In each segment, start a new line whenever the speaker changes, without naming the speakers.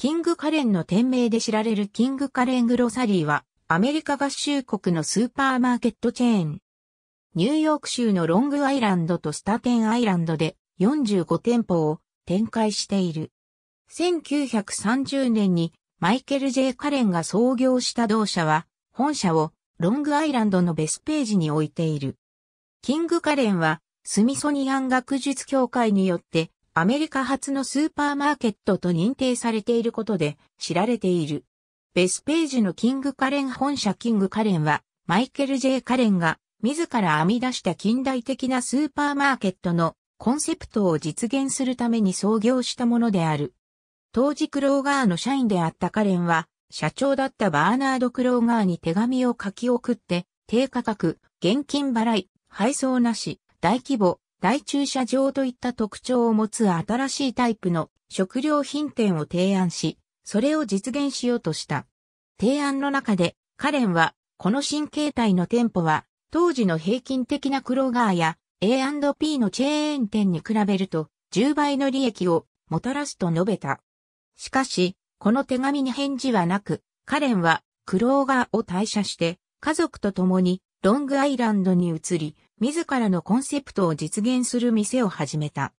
キングカレンの店名で知られるキングカレングロサリーは、アメリカ合衆国のスーパーマーケットチェーン。ニューヨーク州のロングアイランドとスタテンアイランドで45店舗を展開している。1930年にマイケル・ J・ カレンが創業した同社は、本社をロングアイランドのベスページに置いている。キング・カレンは、スミソニアン学術協会によってアメリカ初のスーパーマーケットと認定されていることで知られている。ベスページのキングカレン本社キングカレンは、マイケル・ジェイカレンが自ら編み出した近代的なスーパーマーケットのコンセプトを実現するために創業したものである。当時クローガーの社員であったカレンは、社長だったバーナード・クローガーに手紙を書き送って、低価格、現金払い、配送なし、大規模、大駐車場といった特徴を持つ新しいタイプの食料品店を提案し、それを実現しようとした。提案の中で、カレンは、この新形態の店舗は、当時の平均的なクローガーや A&P のチェーン店に比べると、10倍の利益をもたらすと述べた。しかし、この手紙に返事はなく、カレンは、クローガーを退社して、家族と共にロングアイランドに移り、自らのコンセプトを実現する店を始めた。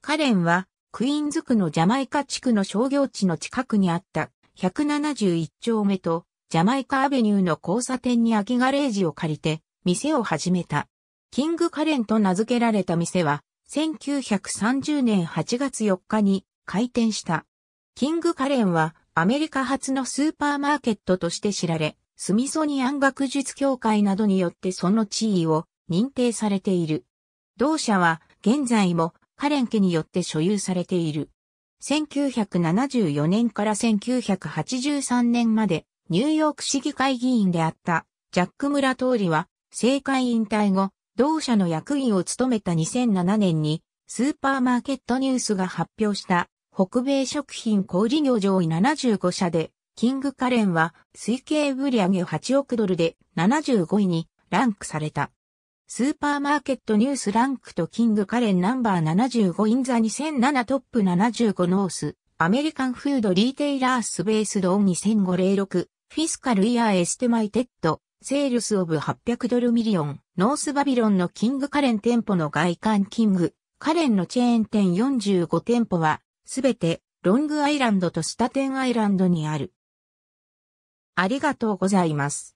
カレンは、クイーンズ区のジャマイカ地区の商業地の近くにあった171丁目とジャマイカアベニューの交差点に空きガレージを借りて店を始めた。キングカレンと名付けられた店は1930年8月4日に開店した。キングカレンはアメリカ初のスーパーマーケットとして知られ、スミソニアン学術協会などによってその地位を認定されている。同社は現在もカレン家によって所有されている。1974年から1983年までニューヨーク市議会議員であったジャック・ムラ通りは政界引退後、同社の役員を務めた2007年にスーパーマーケットニュースが発表した北米食品小売業上位75社でキングカレンは推計売上8億ドルで75位にランクされた。スーパーマーケットニュースランクとキングカレンナンバー75インザ2007トップ75ノース、アメリカンフードリーテイラースベースドオン2506、フィスカルイヤーエステマイテッド、セールスオブ800ドルミリオン、ノースバビロンのキングカレン店舗の外観キング、カレンのチェーン店45店舗は、すべて、ロングアイランドとスタテンアイランドにある。ありがとうございます。